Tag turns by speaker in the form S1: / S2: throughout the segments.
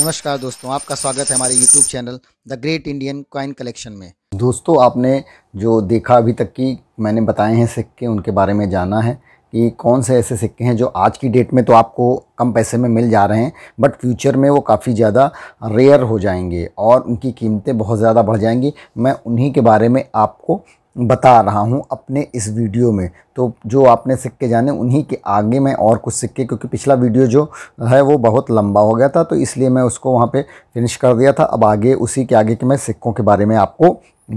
S1: नमस्कार दोस्तों आपका स्वागत है हमारे YouTube channel the great Indian coin collection में दोस्तों आपने जो देखा अभी तक कि मैंने बताए हैं सिक्के उनके बारे में जाना है कि कौन से ऐसे सिक्के हैं जो आज की डेट में तो आपको कम पैसे में मिल जा रहे हैं बट फ्यूचर में वो काफ़ी ज़्यादा रेयर हो जाएंगे और उनकी कीमतें बहुत ज़्यादा बढ़ जाएंगी मैं उन्हीं के बारे में आपको बता रहा हूँ अपने इस वीडियो में तो जो आपने सिक्के जाने उन्हीं के आगे मैं और कुछ सिक्के क्योंकि पिछला वीडियो जो है वो बहुत लंबा हो गया था तो इसलिए मैं उसको वहाँ पे फिनिश कर दिया था अब आगे उसी के आगे के मैं सिक्कों के बारे में आपको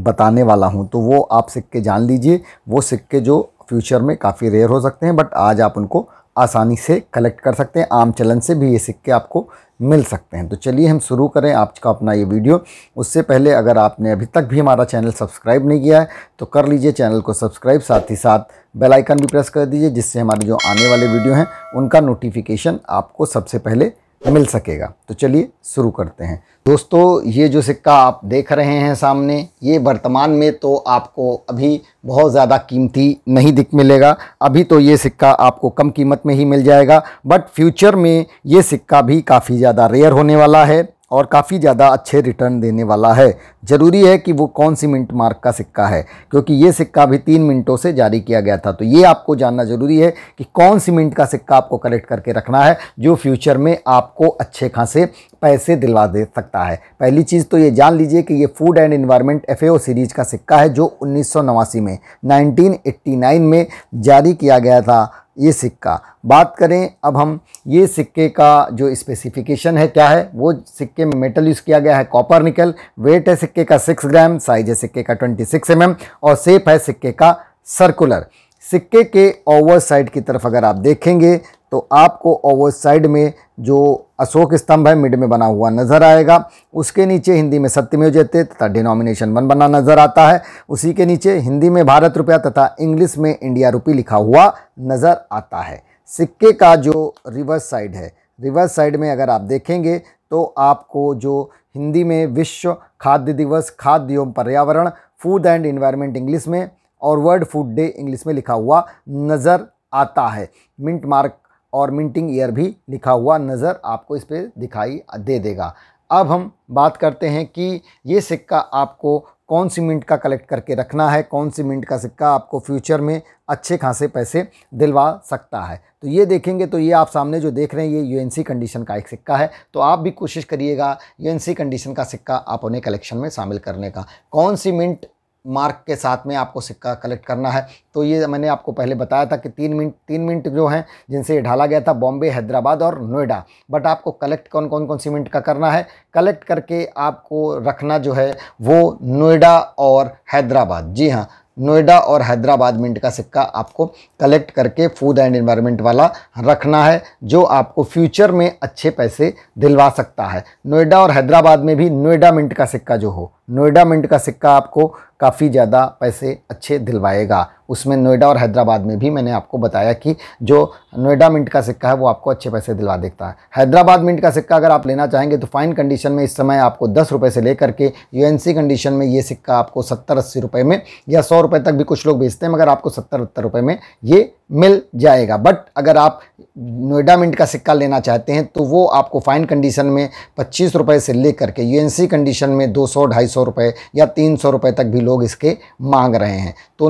S1: बताने वाला हूँ तो वो आप सिक्के जान लीजिए वो सिक्के जो फ्यूचर में काफ़ी रेयर हो सकते हैं बट आज आप उनको आसानी से कलेक्ट कर सकते हैं आम चलन से भी ये सिक्के आपको मिल सकते हैं तो चलिए हम शुरू करें आपका अपना ये वीडियो उससे पहले अगर आपने अभी तक भी हमारा चैनल सब्सक्राइब नहीं किया है तो कर लीजिए चैनल को सब्सक्राइब साथ ही साथ बेल आइकन भी प्रेस कर दीजिए जिससे हमारे जो आने वाले वीडियो हैं उनका नोटिफिकेशन आपको सबसे पहले मिल सकेगा तो चलिए शुरू करते हैं दोस्तों ये जो सिक्का आप देख रहे हैं सामने ये वर्तमान में तो आपको अभी बहुत ज़्यादा कीमती नहीं दिख मिलेगा अभी तो ये सिक्का आपको कम कीमत में ही मिल जाएगा बट फ्यूचर में ये सिक्का भी काफ़ी ज़्यादा रेयर होने वाला है और काफ़ी ज़्यादा अच्छे रिटर्न देने वाला है ज़रूरी है कि वो कौन सी मिनट मार्क का सिक्का है क्योंकि ये सिक्का भी तीन मिनटों से जारी किया गया था तो ये आपको जानना ज़रूरी है कि कौन सी मिनट का सिक्का आपको कलेक्ट करके रखना है जो फ्यूचर में आपको अच्छे खासे पैसे दिलवा दे सकता है पहली चीज़ तो ये जान लीजिए कि ये food and environment F series का सिक्का है जो उन्नीस में नाइनटीन में जारी किया गया था ये सिक्का बात करें अब हम ये सिक्के का जो स्पेसिफिकेशन है क्या है वो सिक्के में मेटल यूज़ किया गया है कॉपर निकल वेट है सिक्के का सिक्स ग्राम साइज है सिक्के का ट्वेंटी सिक्स एम और सेप है सिक्के का सर्कुलर सिक्के के ओवर साइड की तरफ अगर आप देखेंगे तो आपको ओवर साइड में जो अशोक स्तंभ है मिड में बना हुआ नजर आएगा उसके नीचे हिंदी में सत्यमेव जयते तथा डिनोमिनेशन वन बना नजर आता है उसी के नीचे हिंदी में भारत रुपया तथा इंग्लिश में इंडिया रुपी लिखा हुआ नजर आता है सिक्के का जो रिवर्स साइड है रिवर्स साइड में अगर आप देखेंगे तो आपको जो हिंदी में विश्व खाद्य दिवस खाद्य एवं पर्यावरण फूड एंड इन्वायरमेंट इंग्लिश में और वर्ल्ड फूड डे इंग्लिश में लिखा हुआ नज़र आता है मिंट मार्क और मिंटिंग ईयर भी लिखा हुआ नज़र आपको इस पर दिखाई दे देगा अब हम बात करते हैं कि ये सिक्का आपको कौन सी मिंट का कलेक्ट करके रखना है कौन सी मिंट का सिक्का आपको फ्यूचर में अच्छे खासे पैसे दिलवा सकता है तो ये देखेंगे तो ये आप सामने जो देख रहे हैं ये यूएनसी कंडीशन का एक सिक्का है तो आप भी कोशिश करिएगा यूएनसी कंडीशन का सिक्का आप उन्हें कलेक्शन में शामिल करने का कौन सी मिंट मार्क के साथ में आपको सिक्का कलेक्ट करना है तो ये मैंने आपको पहले बताया था कि तीन मिनट तीन मिनट जो हैं जिनसे ये ढाला गया था बॉम्बे हैदराबाद और नोएडा बट आपको कलेक्ट कौन कौन कौन सी मिनट का करना है कलेक्ट करके आपको रखना जो है वो नोएडा और हैदराबाद जी हाँ नोएडा और हैदराबाद मिंट का सिक्का आपको कलेक्ट करके फूड एंड एनवायरनमेंट वाला रखना है जो आपको फ्यूचर में अच्छे पैसे दिलवा सकता है नोएडा और हैदराबाद में भी नोएडा मिंट का सिक्का जो हो नोएडा मिंट का सिक्का आपको काफ़ी ज़्यादा पैसे अच्छे दिलवाएगा उसमें नोएडा और हैदराबाद में भी मैंने आपको बताया कि जो नोएडा मिंट का सिक्का है वो आपको अच्छे पैसे दिलवा देता है हैदराबाद मिंट का सिक्का अगर आप लेना चाहेंगे तो फाइन कंडीशन में इस समय आपको दस रुपये से लेकर के यूएनसी कंडीशन में ये सिक्का आपको सत्तर अस्सी रुपये में या सौ रुपये तक भी कुछ लोग बेचते हैं मगर आपको सत्तर उत्तर रुपये में ये मिल जाएगा बट अगर आप नोएडा मिंट का सिक्का लेना चाहते हैं तो वो आपको फाइन कंडीशन में पच्चीस रुपये से ले करके यूएनसी कंडीशन में दो सौ ढाई सौ रुपये या तीन सौ रुपये तक भी लोग इसके मांग रहे हैं तो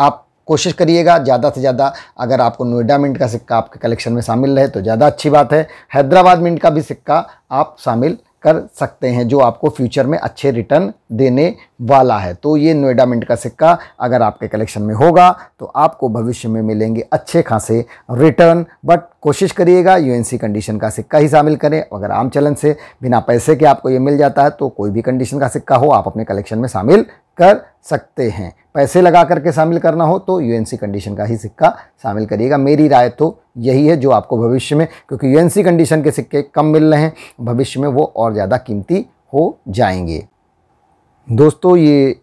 S1: आप कोशिश करिएगा ज़्यादा से ज़्यादा अगर आपको नोएडा मिंट का सिक्का आपके कलेक्शन में शामिल रहे तो ज़्यादा अच्छी बात है हैदराबाद मिंट का भी सिक्का आप शामिल कर सकते हैं जो आपको फ्यूचर में अच्छे रिटर्न देने वाला है तो ये नोएडा मिंट का सिक्का अगर आपके कलेक्शन में होगा तो आपको भविष्य में मिलेंगे अच्छे खासे रिटर्न बट कोशिश करिएगा यूएनसी कंडीशन का सिक्का ही शामिल करें अगर आम चलन से बिना पैसे के आपको ये मिल जाता है तो कोई भी कंडीशन का सिक्का हो आप अपने कलेक्शन में शामिल कर सकते हैं पैसे लगा करके शामिल करना हो तो यू कंडीशन का ही सिक्का शामिल करिएगा मेरी राय तो यही है जो आपको भविष्य में क्योंकि यू कंडीशन के सिक्के कम मिल रहे हैं भविष्य में वो और ज़्यादा कीमती हो जाएंगे दोस्तों ये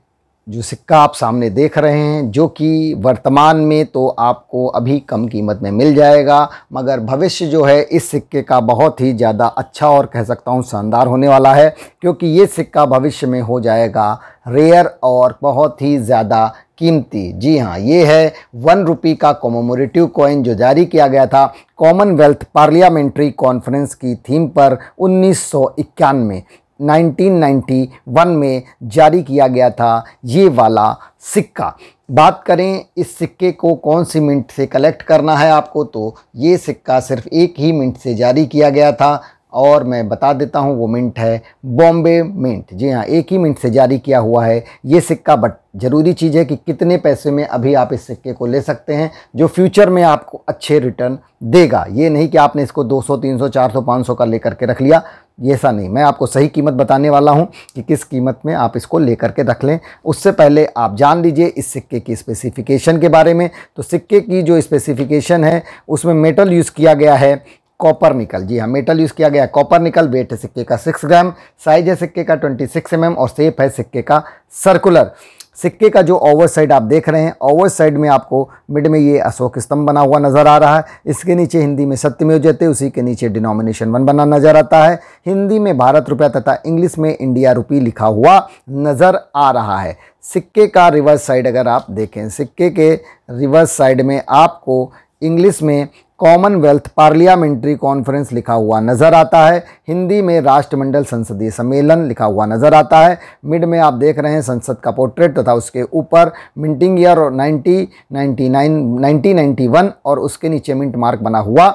S1: जो सिक्का आप सामने देख रहे हैं जो कि वर्तमान में तो आपको अभी कम कीमत में मिल जाएगा मगर भविष्य जो है इस सिक्के का बहुत ही ज़्यादा अच्छा और कह सकता हूँ शानदार होने वाला है क्योंकि ये सिक्का भविष्य में हो जाएगा रेयर और बहुत ही ज़्यादा कीमती जी हाँ ये है वन रुपी का कॉमोमोरेटिव कॉइन जो जारी किया गया था कॉमनवेल्थ पार्लियामेंट्री कॉन्फ्रेंस की थीम पर उन्नीस 1991 में जारी किया गया था ये वाला सिक्का बात करें इस सिक्के को कौन सी मिनट से कलेक्ट करना है आपको तो ये सिक्का सिर्फ एक ही मिनट से जारी किया गया था और मैं बता देता हूँ वो मिंट है बॉम्बे मिंट जी हाँ एक ही मिंट से जारी किया हुआ है ये सिक्का बट ज़रूरी चीज़ है कि कितने पैसे में अभी आप इस सिक्के को ले सकते हैं जो फ्यूचर में आपको अच्छे रिटर्न देगा ये नहीं कि आपने इसको 200, 300, 400, 500 का लेकर के रख लिया ये ऐसा नहीं मैं आपको सही कीमत बताने वाला हूँ कि किस कीमत में आप इसको लेकर के रख लें उससे पहले आप जान लीजिए इस सिक्के की स्पेसिफ़िकेशन के बारे में तो सिक्के की जो स्पेसिफ़िकेशन है उसमें मेटल यूज़ किया गया है कॉपर निकल जी हाँ मेटल यूज़ किया गया कॉपर निकल वेट है सिक्के का सिक्स ग्राम साइज है सिक्के का ट्वेंटी सिक्स एम और सेप है सिक्के का सर्कुलर सिक्के का जो ओवर साइड आप देख रहे हैं ओवर साइड में आपको मिड में ये अशोक स्तंभ बना हुआ नज़र आ रहा है इसके नीचे हिंदी में सत्य में जयते उसी के नीचे डिनोमिनेशन वन बना नज़र आता है हिंदी में भारत रुपया तथा इंग्लिश में इंडिया रुपी लिखा हुआ नज़र आ रहा है सिक्के का रिवर्स साइड अगर आप देखें सिक्के के रिवर्स साइड में आपको इंग्लिश में कॉमनवेल्थ पार्लियामेंट्री कॉन्फ्रेंस लिखा हुआ नज़र आता है हिंदी में राष्ट्रमंडल संसदीय सम्मेलन लिखा हुआ नजर आता है मिड में आप देख रहे हैं संसद का पोर्ट्रेट तथा उसके ऊपर मिंटिंग ईयर और नाइन्टी नाइन्टी नाइन और उसके नीचे मिंट मार्क बना हुआ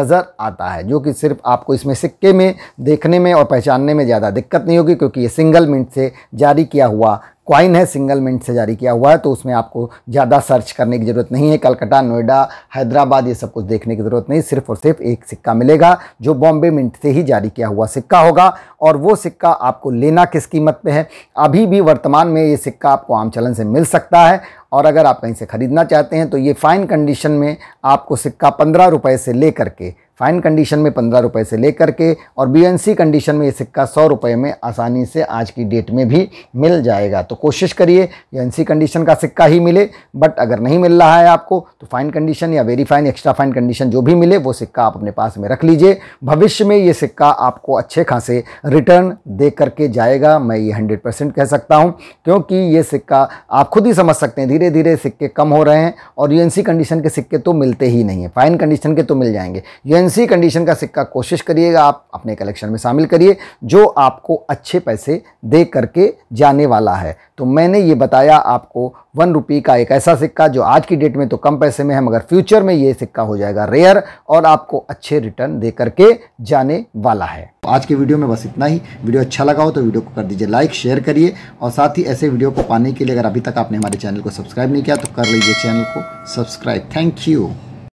S1: नज़र आता है जो कि सिर्फ आपको इसमें सिक्के में देखने में और पहचानने में ज़्यादा दिक्कत नहीं होगी क्योंकि ये सिंगल मिंट से जारी किया हुआ क्वाइन है सिंगल मिनट से जारी किया हुआ है तो उसमें आपको ज़्यादा सर्च करने की ज़रूरत नहीं है कलकत्ता नोएडा हैदराबाद ये सब कुछ देखने की ज़रूरत नहीं सिर्फ और सिर्फ एक सिक्का मिलेगा जो बॉम्बे मिनट से ही जारी किया हुआ सिक्का होगा और वो सिक्का आपको लेना किस कीमत पे है अभी भी वर्तमान में ये सिक्का आपको आम चलन से मिल सकता है और अगर आप कहीं से ख़रीदना चाहते हैं तो ये फ़ाइन कंडीशन में आपको सिक्का पंद्रह रुपये से ले करके फ़ाइन कंडीशन में पंद्रह रुपये से ले करके और बी कंडीशन में ये सिक्का सौ रुपये में आसानी से आज की डेट में भी मिल जाएगा तो कोशिश करिए बी कंडीशन का सिक्का ही मिले बट अगर नहीं मिल रहा है आपको तो फ़ाइन कंडीशन या very fine extra fine condition जो भी मिले वो सिक्का आप अपने पास में रख लीजिए भविष्य में ये सिक्का आपको अच्छे खासे रिटर्न दे करके जाएगा मैं ये हंड्रेड कह सकता हूँ क्योंकि ये सिक्का आप खुद ही समझ सकते हैं धीरे धीरे सिक्के कम हो रहे हैं और यूएनसी कंडीशन के सिक्के तो मिलते ही नहीं हैं फाइन कंडीशन के तो मिल जाएंगे यूएनसी कंडीशन का सिक्का कोशिश करिएगा आप अपने कलेक्शन में शामिल करिए जो आपको अच्छे पैसे दे करके जाने वाला है तो मैंने ये बताया आपको वन रुपी का एक ऐसा सिक्का जो आज की डेट में तो कम पैसे में है मगर फ्यूचर में ये सिक्का हो जाएगा रेयर और आपको अच्छे रिटर्न दे करके जाने वाला है तो आज के वीडियो में बस इतना ही वीडियो अच्छा लगा हो तो वीडियो को कर दीजिए लाइक शेयर करिए और साथ ही ऐसे वीडियो को पाने के लिए अगर अभी तक आपने हमारे चैनल को सब्सक्राइब नहीं किया तो कर लीजिए चैनल को सब्सक्राइब थैंक यू